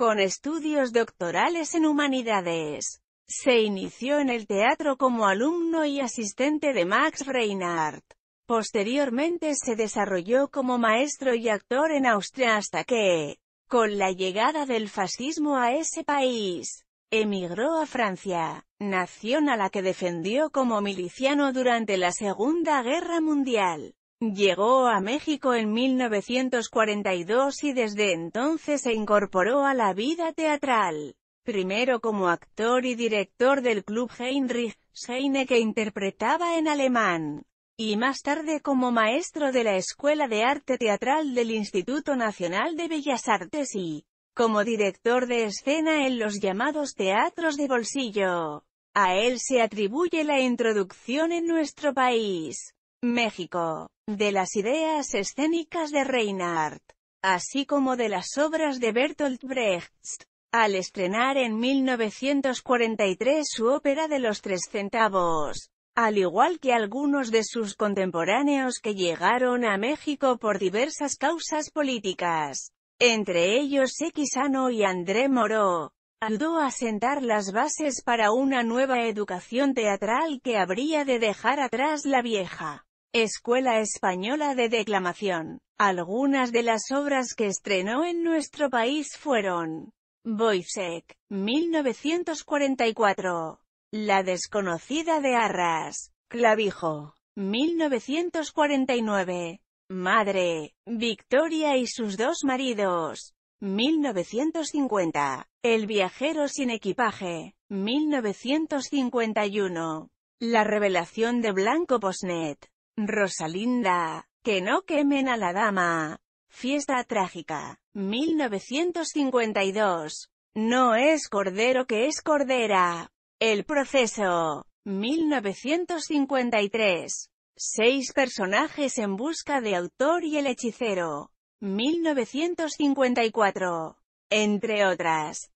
Con estudios doctorales en humanidades, se inició en el teatro como alumno y asistente de Max Reinhardt. Posteriormente se desarrolló como maestro y actor en Austria hasta que, con la llegada del fascismo a ese país, emigró a Francia, nación a la que defendió como miliciano durante la Segunda Guerra Mundial. Llegó a México en 1942 y desde entonces se incorporó a la vida teatral. Primero como actor y director del club Heinrich Heine que interpretaba en alemán, y más tarde como maestro de la Escuela de Arte Teatral del Instituto Nacional de Bellas Artes y como director de escena en los llamados teatros de bolsillo. A él se atribuye la introducción en nuestro país México, de las ideas escénicas de Reinhardt, así como de las obras de Bertolt Brecht. Al estrenar en 1943 su ópera de los tres centavos, al igual que algunos de sus contemporáneos que llegaron a México por diversas causas políticas, entre ellos Xano y André Moró, ayudó a sentar las bases para una nueva educación teatral que habría de dejar atrás la vieja. Escuela Española de Declamación. Algunas de las obras que estrenó en nuestro país fueron Boisek, 1944, La desconocida de Arras, Clavijo, 1949, Madre, Victoria y sus dos maridos, 1950, El viajero sin equipaje, 1951, La revelación de Blanco Posnet, Rosalinda, que no quemen a la dama. Fiesta trágica. 1952. No es cordero que es cordera. El proceso. 1953. Seis personajes en busca de autor y el hechicero. 1954. Entre otras.